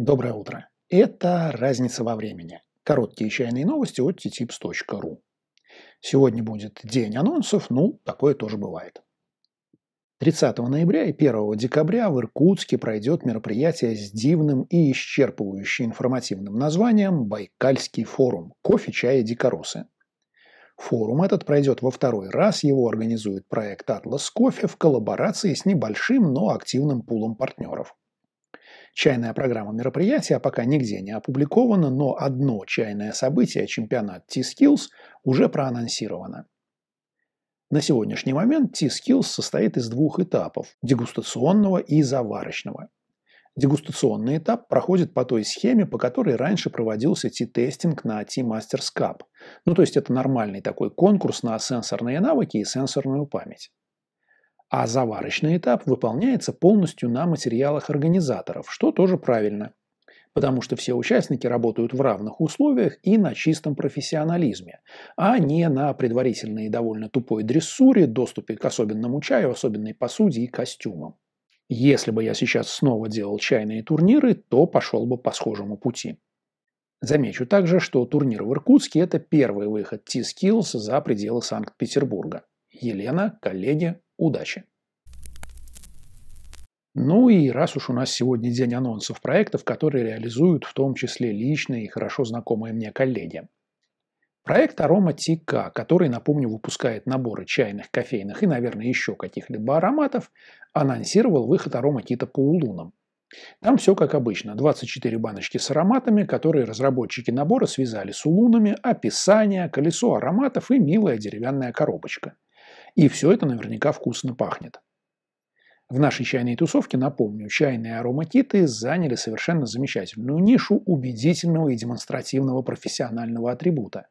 Доброе утро. Это «Разница во времени». Короткие чайные новости от ttipс.ru. Сегодня будет день анонсов, ну, такое тоже бывает. 30 ноября и 1 декабря в Иркутске пройдет мероприятие с дивным и исчерпывающе информативным названием «Байкальский форум. Кофе, чай и дикоросы». Форум этот пройдет во второй раз, его организует проект «Атлас Кофе» в коллаборации с небольшим, но активным пулом партнеров – Чайная программа мероприятия а пока нигде не опубликована, но одно чайное событие, чемпионат T-Skills, уже проанонсировано. На сегодняшний момент T-Skills состоит из двух этапов – дегустационного и заварочного. Дегустационный этап проходит по той схеме, по которой раньше проводился T-тестинг на T-Masters Cup. Ну, то есть это нормальный такой конкурс на сенсорные навыки и сенсорную память а заварочный этап выполняется полностью на материалах организаторов, что тоже правильно, потому что все участники работают в равных условиях и на чистом профессионализме, а не на предварительной и довольно тупой дрессуре, доступе к особенному чаю, особенной посуде и костюмам. Если бы я сейчас снова делал чайные турниры, то пошел бы по схожему пути. Замечу также, что турнир в Иркутске – это первый выход T-Skills за пределы Санкт-Петербурга. Елена, коллеги, Удачи! Ну и раз уж у нас сегодня день анонсов проектов, которые реализуют в том числе личные и хорошо знакомые мне коллеги. Проект Арома ТК, который, напомню, выпускает наборы чайных, кофейных и, наверное, еще каких-либо ароматов, анонсировал выход Арома Кита по улунам. Там все как обычно. 24 баночки с ароматами, которые разработчики набора связали с улунами, описание, колесо ароматов и милая деревянная коробочка – и все это наверняка вкусно пахнет. В нашей чайной тусовке, напомню, чайные ароматиты заняли совершенно замечательную нишу убедительного и демонстративного профессионального атрибута.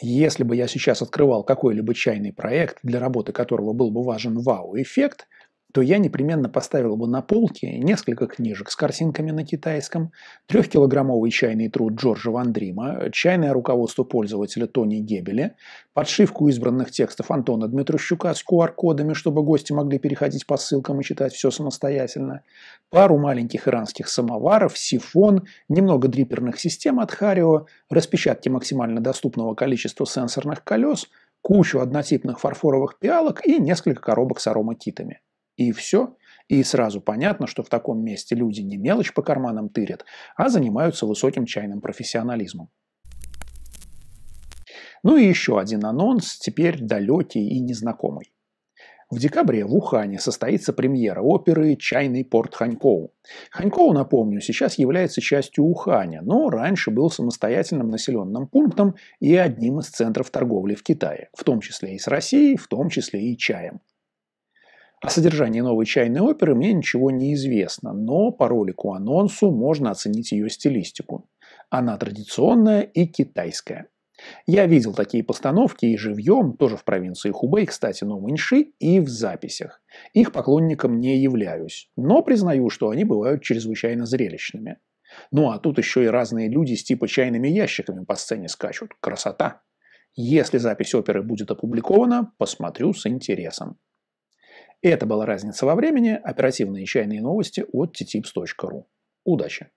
Если бы я сейчас открывал какой-либо чайный проект, для работы которого был бы важен вау-эффект, то я непременно поставил бы на полке несколько книжек с картинками на китайском, трехкилограммовый чайный труд Джорджа Ван Дрима, чайное руководство пользователя Тони Гебеля, подшивку избранных текстов Антона Дмитрощука с QR-кодами, чтобы гости могли переходить по ссылкам и читать все самостоятельно, пару маленьких иранских самоваров, сифон, немного дриперных систем от Харио, распечатки максимально доступного количества сенсорных колес, кучу однотипных фарфоровых пиалок и несколько коробок с аромакитами и все. И сразу понятно, что в таком месте люди не мелочь по карманам тырят, а занимаются высоким чайным профессионализмом. Ну и еще один анонс, теперь далекий и незнакомый. В декабре в Ухане состоится премьера оперы «Чайный порт Ханькоу». Ханькоу, напомню, сейчас является частью Уханя, но раньше был самостоятельным населенным пунктом и одним из центров торговли в Китае, в том числе и с Россией, в том числе и чаем. О содержании новой чайной оперы мне ничего не известно, но по ролику анонсу можно оценить ее стилистику. Она традиционная и китайская. Я видел такие постановки и живьем, тоже в провинции Хубэй, кстати, но меньши, и в записях. Их поклонником не являюсь, но признаю, что они бывают чрезвычайно зрелищными. Ну а тут еще и разные люди с типа чайными ящиками по сцене скачут. Красота! Если запись оперы будет опубликована, посмотрю с интересом. Это была разница во времени. Оперативные чайные новости от ttipс.ru. Удачи!